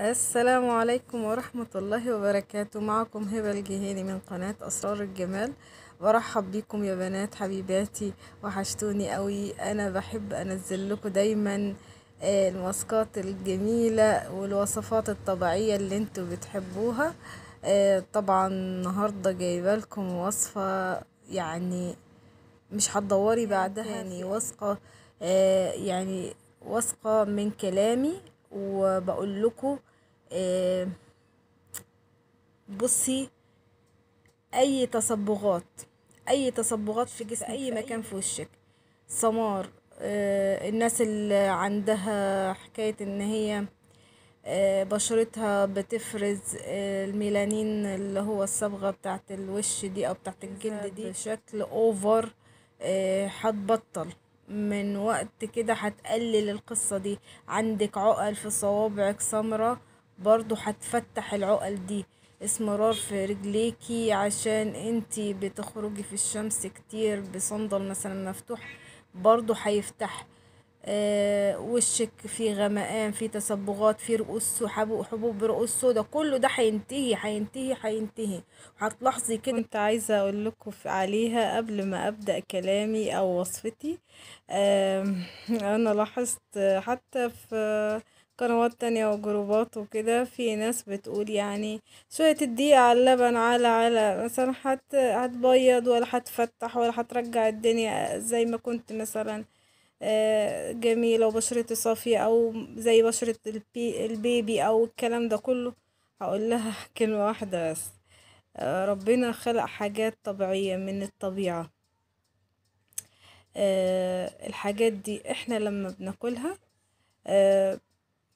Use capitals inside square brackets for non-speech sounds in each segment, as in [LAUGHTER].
السلام عليكم ورحمة الله وبركاته معكم هبة الجهيني من قناة أسرار الجمال برحب بيكم يا بنات حبيباتي وحشتوني قوي أنا بحب أنزل لكم دايما آه، الماسكات الجميلة والوصفات الطبيعية اللي انتوا بتحبوها آه، طبعا النهاردة جايبة لكم وصفة يعني مش هتدوري بعدها يعني وصفة آه، يعني واثقة من كلامي وبقول لكم آه، بصي اي تصبغات اي تصبغات في جسم في اي مكان في وشك سمار آه، الناس اللي عندها حكاية ان هي آه، بشرتها بتفرز الميلانين اللي هو الصبغة بتاعت الوش دي او بتاعت الجلد دي بشكل اوفر هتبطل من وقت كده هتقلل القصة دي عندك عقل في صوابعك سمرة برضو هتفتح العقل دي اسمرار في رجليكي عشان انتي بتخرجي في الشمس كتير بصندل مثلا مفتوح برضو هيفتح آه، وشك في غمقان في تصبغات في رؤوس وحبوب حبوب رؤوس سودا كله ده هينتهي هينتهي هينتهي هتلاحظي كده كنت عايزه اقول لكم عليها قبل ما ابدا كلامي او وصفتي [LAUGHS] انا لاحظت حتى في قنوات تانية وجروبات وكده في ناس بتقول يعني شوية الدقيقة على اللبن على على مثلا هتبيض ولا هتفتح ولا هترجع الدنيا زي ما كنت مثلا جميلة وبشرتي صافية أو زي بشرة البي البيبي أو الكلام ده كله هقول لها [LAUGHS] كلمة واحدة بس آه، ربنا خلق حاجات طبيعية من الطبيعة آه، الحاجات دي احنا لما بناكلها آه،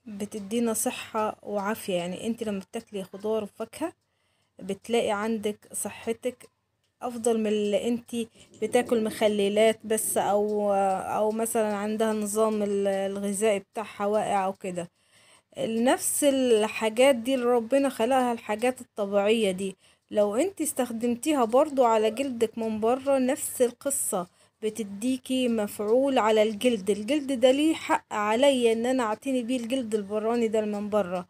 بتدينا صحة وعافية يعني انت لما بتاكلي خضار وفاكهة بتلاقي عندك صحتك افضل من اللي انت بتاكل مخللات بس او او مثلا عندها نظام الغذائي بتاعها واقع او كده نفس الحاجات دي اللي ربنا خلقها الحاجات الطبيعية دي لو انت استخدمتيها برضو على جلدك من بره نفس القصة بتديكي مفعول على الجلد الجلد ده ليه حق عليا ان انا اعتني بيه الجلد البراني ده من بره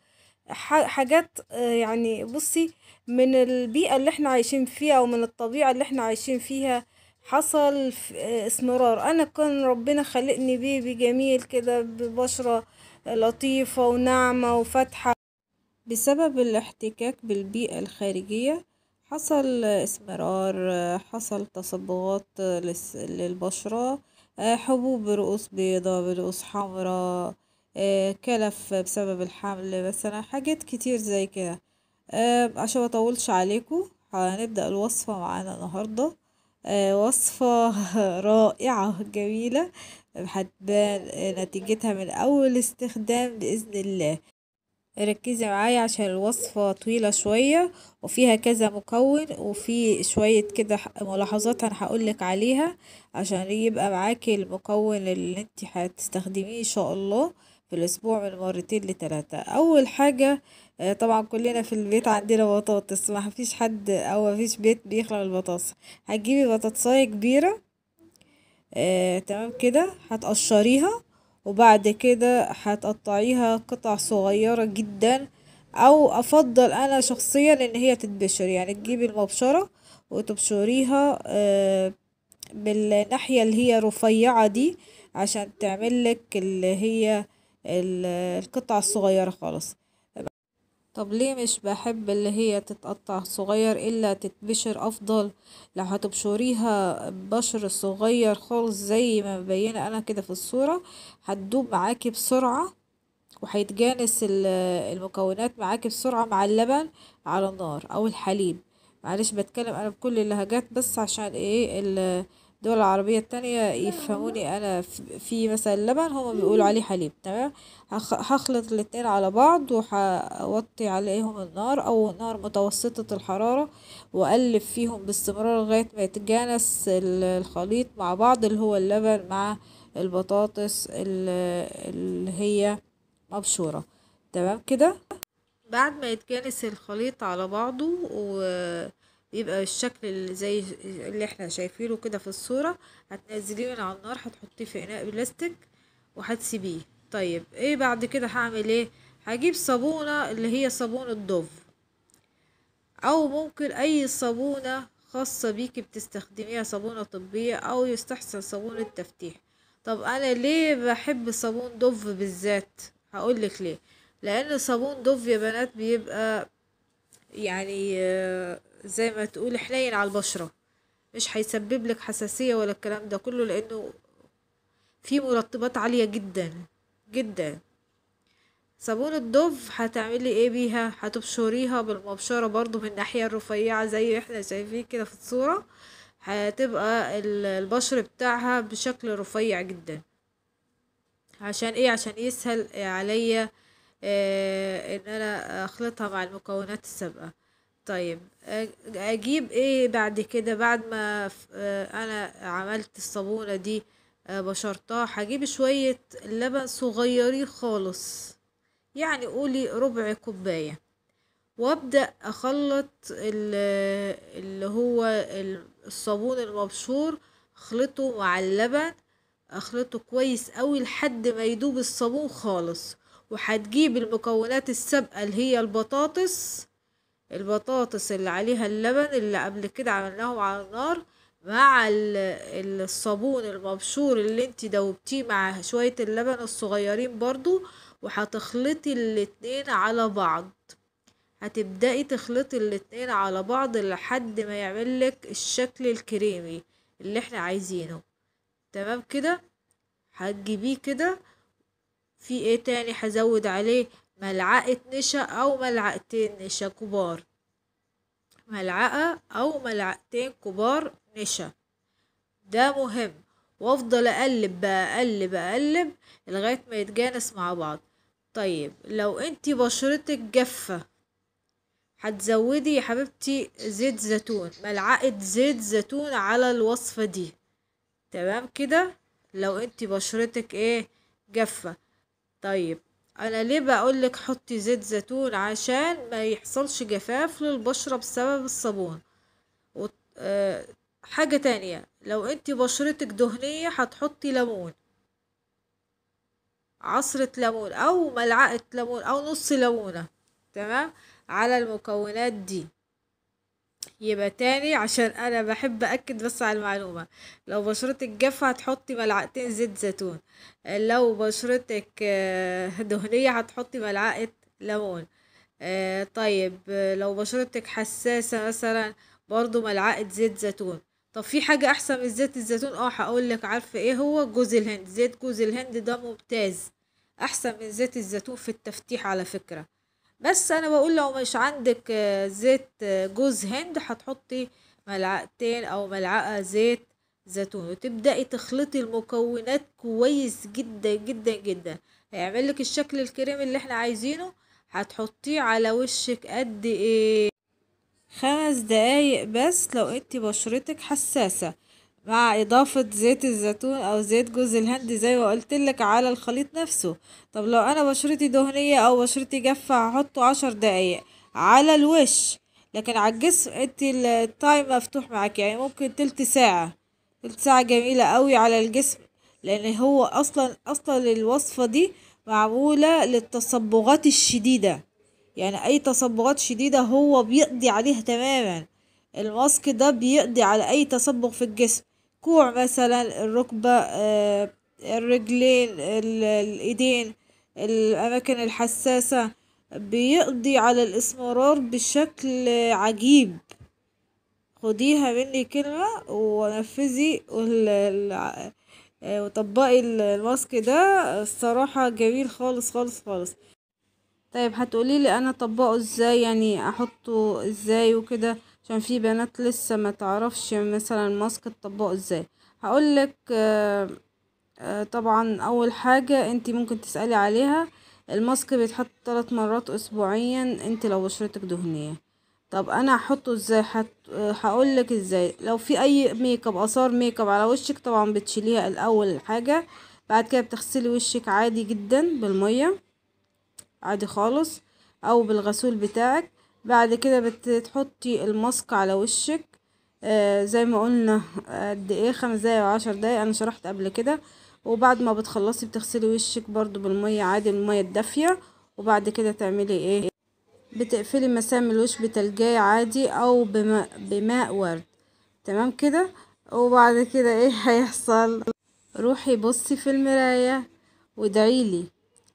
حاجات آه، يعني بصي من البيئة اللي احنا عايشين فيها ومن الطبيعة اللي احنا عايشين فيها حصل آه، اسمرار انا كان ربنا خلقني بيبي جميل كده ببشرة لطيفة وناعمة وفاتحة بسبب الاحتكاك بالبيئة الخارجية حصل اسمرار حصل تصبغات للبشرة آه، حبوب رؤوس بيضاء برؤوس حمراء آه، كلف بسبب الحمل مثلا حاجات كتير زي كده آه، عشان اطولش عليكم هنبدا الوصفه معانا النهارده آه، وصفه [LAUGHS] رائعه جميله هتبان نتيجتها من اول استخدام باذن الله ركزي معايا عشان الوصفة طويلة شوية وفيها كذا مكون وفي شوية كده ملاحظات انا هقولك عليها عشان يبقى معاكي المكون اللي انت هتستخدميه ان شاء الله في الأسبوع من مرتين لتلاتة أول حاجة آه، طبعا كلنا في البيت عندنا بطاطس ما فيش حد أو ما فيش بيت بيخلق البطاطس هتجيبي بطاطساية كبيرة آه، تمام كده هتقشريها وبعد كده هتقطعيها قطع صغيرة جدا او افضل انا شخصيا ان هي تتبشر يعني تجيبي المبشرة وتبشريها آه، بالناحية اللي هي رفيعة دي عشان تعملك اللي هي القطع الصغيرة خالص طب ليه مش بحب اللي هي تتقطع صغير الا تتبشر افضل لو هتبشريها بشر صغير خالص زي ما مبينه انا كده في الصورة هتدوب معاكي بسرعة وهيتجانس المكونات معاكي بسرعة مع اللبن على النار او الحليب معلش بتكلم انا بكل اللهجات بس عشان ايه الدول العربية التانية يفهموني أنا في مثلا لبن هما بيقولوا عليه حليب تمام هخلط الاتنين على بعض وهوطي عليهم النار أو نار متوسطة الحرارة وأقلب فيهم باستمرار لغاية ما يتجانس الخليط مع بعض اللي هو اللبن مع البطاطس اللي هي مبشورة تمام كده بعد ما يتجانس الخليط على بعضه و بيبقى الشكل اللي زي اللي احنا شايفينه كده في الصورة هتنزليه من على النار هتحطيه في اناء بلاستيك وهتسيبيه طيب ايه بعد كده هعمل ايه هجيب صابونة اللي هي صابونة دوف او ممكن اي صابونة خاصة بيكي بتستخدميها صابونة طبية او يستحسن صابونة تفتيح طب انا ليه بحب صابون دوف بالذات هقولك ليه لان صابون دوف يا بنات بيبقى يعني آه، زي ما تقول حنين على البشرة مش هيسبب لك حساسية ولا الكلام ده كله لأنه في مرطبات عالية جدا جدا صابون الدوف هتعملي ايه بيها هتبشريها بالمبشرة برضو من الناحية الرفيعة زي احنا شايفين كده في الصورة هتبقى البشر بتاعها بشكل رفيع جدا عشان ايه عشان يسهل عليا إيه ان انا اخلطها مع المكونات السابقة طيب اجيب ايه بعد كده بعد ما انا عملت الصابونة دي بشرتها هجيب شوية لبن صغيرين خالص يعني قولي ربع كوباية وابدأ اخلط اللي هو الصابون المبشور اخلطه مع اللبن اخلطه كويس قوي لحد ما يدوب الصابون خالص وهتجيب المكونات السابقة اللي هي البطاطس البطاطس اللي عليها اللبن اللي قبل كده عملناه على النار مع الصابون المبشور اللي انت دوبتيه مع شوية اللبن الصغيرين برضو وهتخلطي الاتنين على بعض هتبدأي تخلطي الاتنين على بعض لحد ما يعملك الشكل الكريمي اللي احنا عايزينه تمام كده هتجيبيه كده في ايه تاني هزود عليه ملعقة نشا أو ملعقتين نشا كبار ملعقة أو ملعقتين كبار نشا ده مهم وافضل اقلب بقى اقلب اقلب لغاية ما يتجانس مع بعض طيب لو انتي بشرتك جافة هتزودي يا حبيبتي زيت زيتون ملعقة زيت زيتون على الوصفة دي تمام كده لو انتي بشرتك ايه جافة طيب انا ليه بقولك حطي زيت زيتون عشان ما يحصلش جفاف للبشرة بسبب الصابون و... آه، حاجة تانية لو انت بشرتك دهنية هتحطي ليمون عصرة ليمون او ملعقة ليمون او نص ليمونة تمام على المكونات دي يبقى تاني عشان انا بحب اكد بس على المعلومه لو بشرتك جافه هتحطي ملعقتين زيت زيتون لو بشرتك آه، دهنيه هتحطي ملعقه ليمون آه، طيب لو بشرتك حساسه مثلا برضو ملعقه زيت زيتون طب في حاجه احسن من زيت الزيتون اه هقولك عارفه ايه هو جوز الهند زيت جوز الهند ده ممتاز احسن من زيت الزيتون في التفتيح على فكره بس انا بقول لو مش عندك آه، زيت آه، جوز هند هتحطي ملعقتين او ملعقه زيت زيتون وتبداي تخلطي المكونات كويس جدا جدا جدا هيعمل لك الشكل الكريم اللي احنا عايزينه هتحطيه على وشك قد ايه خمس دقايق بس لو انت بشرتك حساسه مع اضافة زيت الزيتون او زيت جوز الهند زي ما قلتلك على الخليط نفسه طب لو انا بشرتي دهنية او بشرتي جافة هحطه عشر دقايق على الوش لكن على الجسم انت التايم مفتوح معاك يعني ممكن تلت ساعة تلت ساعة جميلة قوي على الجسم لان هو اصلا اصلا الوصفة دي معمولة للتصبغات الشديدة يعني اي تصبغات شديدة هو بيقضي عليها تماما الماسك ده بيقضي على اي تصبغ في الجسم الكوع مثلا الركبة آه، الرجلين الايدين الاماكن الحساسة بيقضي على الاسمرار بشكل عجيب خديها مني كلمة ونفذي آه، وطبقي الماسك ده الصراحة جميل خالص خالص خالص طيب هتقولي لي انا اطبقه ازاي يعني احطه ازاي وكده عشان في بنات لسه ما تعرفش مثلا ماسك الطباق ازاي هقولك لك آه، آه، طبعا اول حاجة انت ممكن تسألي عليها الماسك بيتحط ثلاث مرات اسبوعيا انت لو بشرتك دهنية طب انا هحطه ازاي هقول هقولك ازاي لو في اي ميك اب اثار ميك اب على وشك طبعا بتشيليها الاول حاجة بعد كده بتغسلي وشك عادي جدا بالمية عادي خالص او بالغسول بتاعك بعد كده بتحطي الماسك على وشك آه زي ما قلنا قد ايه خمس دقايق او عشر دقايق انا شرحت قبل كده وبعد ما بتخلصي بتغسلي وشك برضو بالمية عادي المية الدافية وبعد كده تعملي ايه بتقفلي مسام الوش بتلجاي عادي او بماء, بماء ورد تمام كده وبعد كده ايه هيحصل روحي بصي في المراية وادعيلي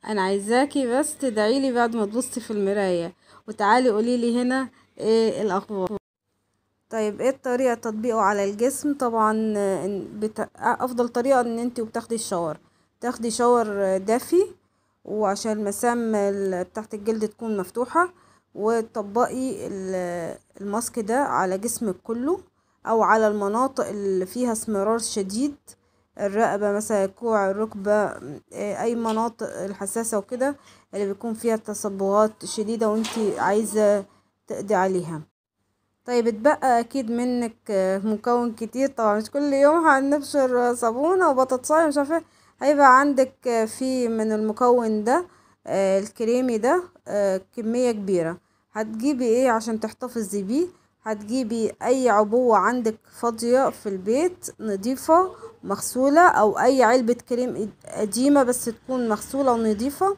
انا عايزاكي بس تدعي لي بعد ما تبصي في المرايه وتعالي قولي لي هنا ايه الاخبار طيب ايه الطريقه تطبيقه على الجسم طبعا بت... افضل طريقه ان انت وبتاخدي الشاور تاخدي شاور دافي وعشان المسام تحت الجلد تكون مفتوحه وتطبقي الماسك ده على جسمك كله او على المناطق اللي فيها اسمرار شديد الرقبة مثلا الكوع الركبة آه، اي مناطق الحساسة وكده اللي بيكون فيها تصبغات شديدة وانتي عايزة تقضي عليها طيب اتبقى اكيد منك آه، مكون كتير طبعا مش كل يوم هنبشر صابونة وبطاطساية مش عارفة إيه. هيبقى عندك آه، في من المكون ده الكريمي ده كمية كبيرة هتجيبي ايه عشان تحتفظي بيه هتجيبي اي عبوة عندك فاضية في البيت نضيفة مغسولة او اي علبة كريم قديمة بس تكون مغسولة ونضيفة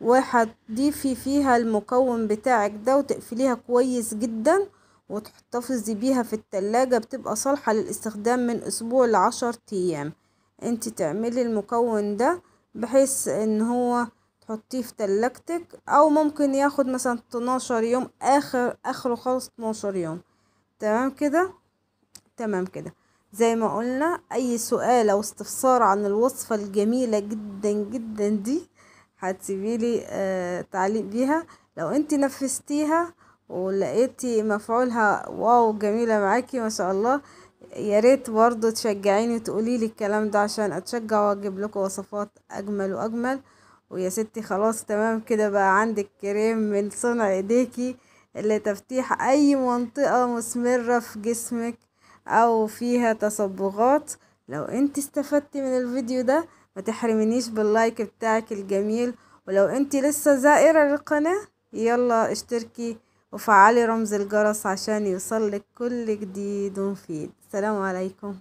وهتضيفي فيها المكون بتاعك ده وتقفليها كويس جدا وتحتفظي بيها في التلاجة بتبقى صالحة للاستخدام من اسبوع لعشر ايام انت تعملي المكون ده بحيث ان هو حطيه في تلاجتك او ممكن ياخد مثلا 12 يوم اخر اخره خالص 12 يوم تمام كده تمام كده زي ما قلنا اي سؤال او استفسار عن الوصفة الجميلة جدا جدا دي هتسيبيلي آه تعليق بيها لو انت نفذتيها ولقيتي مفعولها واو جميلة معاكي ما شاء الله يا ريت برضو تشجعيني وتقولي لي الكلام ده عشان اتشجع واجيب لكم وصفات اجمل واجمل ويا ستي خلاص تمام كده بقى عندك كريم من صنع ايديكي لتفتيح اي منطقة مثمرة في جسمك او فيها تصبغات لو انت استفدتي من الفيديو ده ما تحرمنيش باللايك بتاعك الجميل ولو انت لسه زائرة للقناة يلا اشتركي وفعلي رمز الجرس عشان يوصلك كل جديد ومفيد سلام عليكم